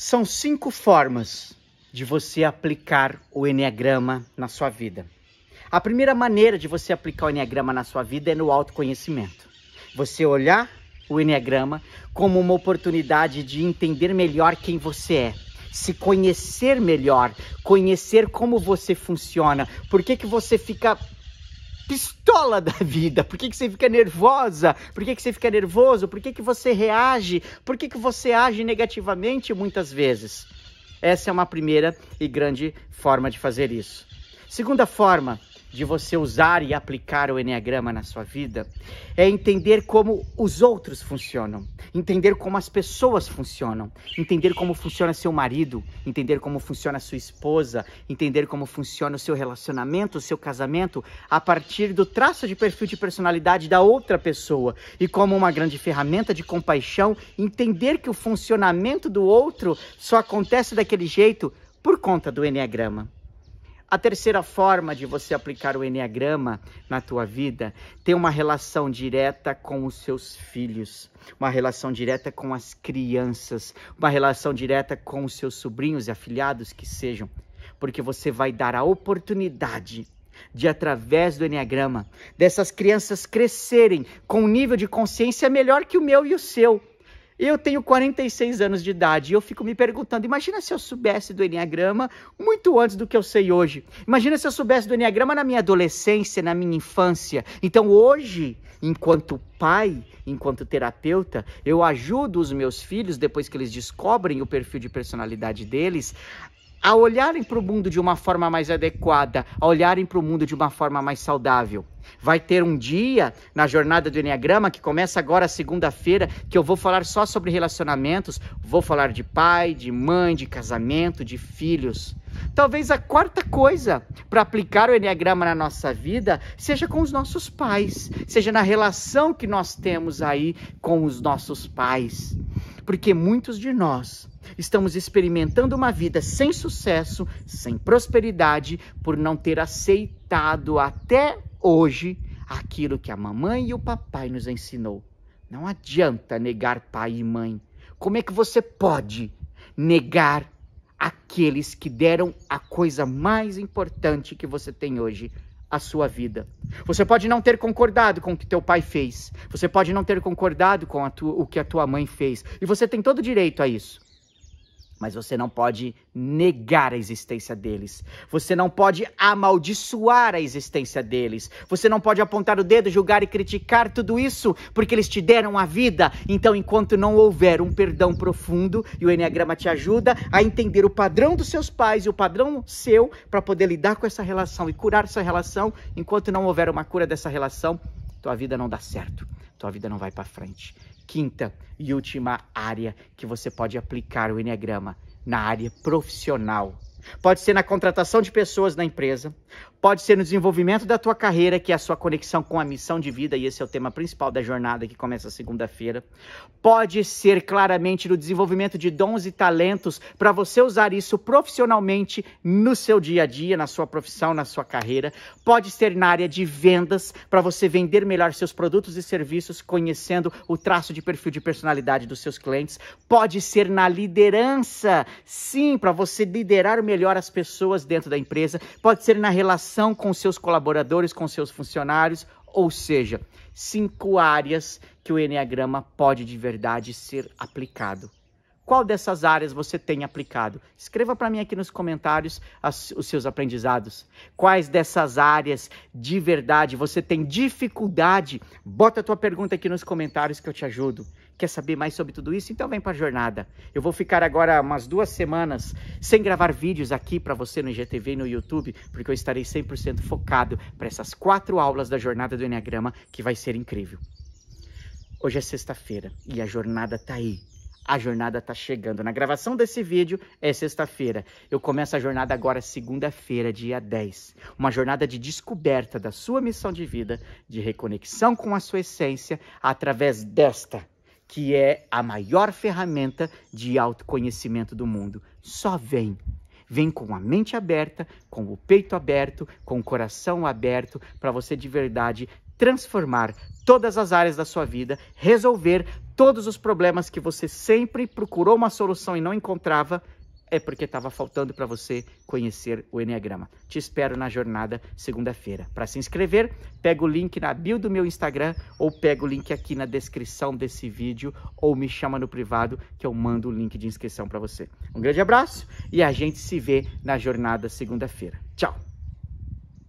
São cinco formas de você aplicar o Enneagrama na sua vida. A primeira maneira de você aplicar o Enneagrama na sua vida é no autoconhecimento. Você olhar o Enneagrama como uma oportunidade de entender melhor quem você é, se conhecer melhor, conhecer como você funciona, por que, que você fica pistola da vida? Por que, que você fica nervosa? Por que, que você fica nervoso? Por que, que você reage? Por que, que você age negativamente muitas vezes? Essa é uma primeira e grande forma de fazer isso. Segunda forma, de você usar e aplicar o Enneagrama na sua vida é entender como os outros funcionam, entender como as pessoas funcionam, entender como funciona seu marido, entender como funciona sua esposa, entender como funciona o seu relacionamento, o seu casamento, a partir do traço de perfil de personalidade da outra pessoa e como uma grande ferramenta de compaixão, entender que o funcionamento do outro só acontece daquele jeito por conta do Enneagrama. A terceira forma de você aplicar o Enneagrama na tua vida tem uma relação direta com os seus filhos, uma relação direta com as crianças, uma relação direta com os seus sobrinhos e afilhados que sejam, porque você vai dar a oportunidade de através do Enneagrama, dessas crianças crescerem com um nível de consciência melhor que o meu e o seu eu tenho 46 anos de idade e eu fico me perguntando, imagina se eu soubesse do Enneagrama muito antes do que eu sei hoje. Imagina se eu soubesse do Enneagrama na minha adolescência, na minha infância. Então hoje, enquanto pai, enquanto terapeuta, eu ajudo os meus filhos, depois que eles descobrem o perfil de personalidade deles, a olharem para o mundo de uma forma mais adequada, a olharem para o mundo de uma forma mais saudável. Vai ter um dia na jornada do Enneagrama, que começa agora segunda-feira, que eu vou falar só sobre relacionamentos, vou falar de pai, de mãe, de casamento, de filhos. Talvez a quarta coisa para aplicar o Enneagrama na nossa vida seja com os nossos pais, seja na relação que nós temos aí com os nossos pais porque muitos de nós estamos experimentando uma vida sem sucesso, sem prosperidade, por não ter aceitado até hoje aquilo que a mamãe e o papai nos ensinou. Não adianta negar pai e mãe. Como é que você pode negar aqueles que deram a coisa mais importante que você tem hoje, a sua vida. Você pode não ter concordado com o que teu pai fez. Você pode não ter concordado com tua, o que a tua mãe fez. E você tem todo direito a isso. Mas você não pode negar a existência deles. Você não pode amaldiçoar a existência deles. Você não pode apontar o dedo, julgar e criticar tudo isso, porque eles te deram a vida. Então, enquanto não houver um perdão profundo, e o Enneagrama te ajuda a entender o padrão dos seus pais e o padrão seu para poder lidar com essa relação e curar essa relação, enquanto não houver uma cura dessa relação, tua vida não dá certo. Tua vida não vai para frente. Quinta e última área que você pode aplicar o Enneagrama, na área profissional. Pode ser na contratação de pessoas na empresa, Pode ser no desenvolvimento da tua carreira, que é a sua conexão com a missão de vida, e esse é o tema principal da jornada que começa segunda-feira. Pode ser claramente no desenvolvimento de dons e talentos para você usar isso profissionalmente no seu dia a dia, na sua profissão, na sua carreira. Pode ser na área de vendas, para você vender melhor seus produtos e serviços, conhecendo o traço de perfil de personalidade dos seus clientes. Pode ser na liderança, sim, para você liderar melhor as pessoas dentro da empresa. Pode ser na relação relação com seus colaboradores, com seus funcionários, ou seja, cinco áreas que o Enneagrama pode de verdade ser aplicado qual dessas áreas você tem aplicado? Escreva para mim aqui nos comentários as, os seus aprendizados. Quais dessas áreas de verdade você tem dificuldade? Bota a tua pergunta aqui nos comentários que eu te ajudo. Quer saber mais sobre tudo isso? Então vem para a jornada. Eu vou ficar agora umas duas semanas sem gravar vídeos aqui para você no IGTV e no YouTube, porque eu estarei 100% focado para essas quatro aulas da jornada do Enneagrama, que vai ser incrível. Hoje é sexta-feira e a jornada tá aí, a jornada está chegando. Na gravação desse vídeo é sexta-feira. Eu começo a jornada agora segunda-feira, dia 10. Uma jornada de descoberta da sua missão de vida, de reconexão com a sua essência através desta, que é a maior ferramenta de autoconhecimento do mundo. Só vem Vem com a mente aberta, com o peito aberto, com o coração aberto, para você de verdade transformar todas as áreas da sua vida, resolver todos os problemas que você sempre procurou uma solução e não encontrava, é porque estava faltando para você conhecer o Enneagrama. Te espero na jornada segunda-feira. Para se inscrever, pega o link na bio do meu Instagram ou pega o link aqui na descrição desse vídeo ou me chama no privado que eu mando o link de inscrição para você. Um grande abraço e a gente se vê na jornada segunda-feira. Tchau!